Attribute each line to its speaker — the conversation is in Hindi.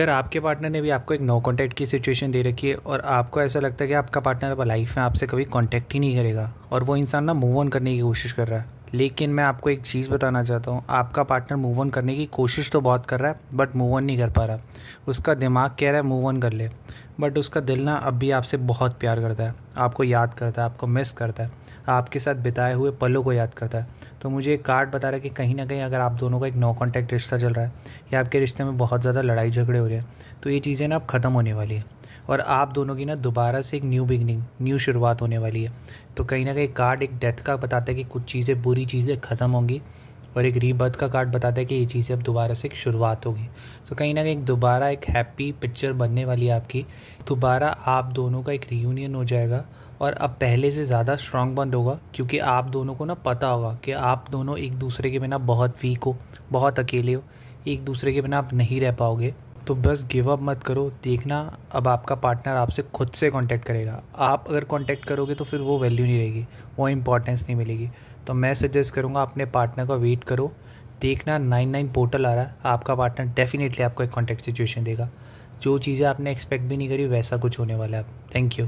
Speaker 1: अगर आपके पार्टनर ने भी आपको एक नो कॉन्टैक्ट की सिचुएशन दे रखी है और आपको ऐसा लगता है कि आपका पार्टनर अब लाइफ में आपसे कभी कॉन्टैक्ट ही नहीं करेगा और वो इंसान ना मूव ऑन करने की कोशिश कर रहा है लेकिन मैं आपको एक चीज़ बताना चाहता हूँ आपका पार्टनर मूव ऑन करने की कोशिश तो बहुत कर रहा है बट मूव ऑन नहीं कर पा रहा उसका दिमाग कह रहा है मूव ऑन कर ले बट उसका दिल ना अब भी आपसे बहुत प्यार करता है आपको याद करता है आपको मिस करता है आपके साथ बिताए हुए पलों को याद करता है तो मुझे एक कार्ड बता रहा है कि कहीं ना कहीं अगर आप दोनों का एक नो कॉन्टैक्ट रिश्ता चल रहा है या आपके रिश्ते में बहुत ज़्यादा लड़ाई झगड़े हो रहे हैं तो ये चीज़ें ना अब ख़त्म होने वाली है और आप दोनों की ना दोबारा से एक न्यू बिगनिंग न्यू शुरुआत होने वाली है तो कहीं ना कहीं कार्ड एक डेथ का बताता है कि कुछ चीज़ें बुरी चीज़ें ख़त्म होंगी और एक रीबर्थ का कार्ड बताता है कि ये चीज़ें अब दोबारा से एक शुरुआत होगी तो कहीं ना कहीं दोबारा एक हैप्पी पिक्चर बनने वाली है आपकी दोबारा आप दोनों का एक रीयूनियन हो जाएगा और अब पहले से ज़्यादा स्ट्रांग बंद होगा क्योंकि आप दोनों को ना पता होगा कि आप दोनों एक दूसरे के बिना बहुत वीक हो बहुत अकेले हो एक दूसरे के बिना आप नहीं रह पाओगे तो बस गिव अप मत करो देखना अब आपका पार्टनर आपसे खुद से कांटेक्ट करेगा आप अगर कांटेक्ट करोगे तो फिर वो वैल्यू नहीं रहेगी वो इंपॉर्टेंस नहीं मिलेगी तो मैं सजेस्ट करूँगा अपने पार्टनर का वेट करो देखना नाइन नाइन पोर्टल आ रहा है आपका पार्टनर डेफिनेटली आपको एक कॉन्टैक्ट सिचुएशन देगा जो चीज़ें आपने एक्सपेक्ट भी नहीं करी वैसा कुछ होने वाला है थैंक यू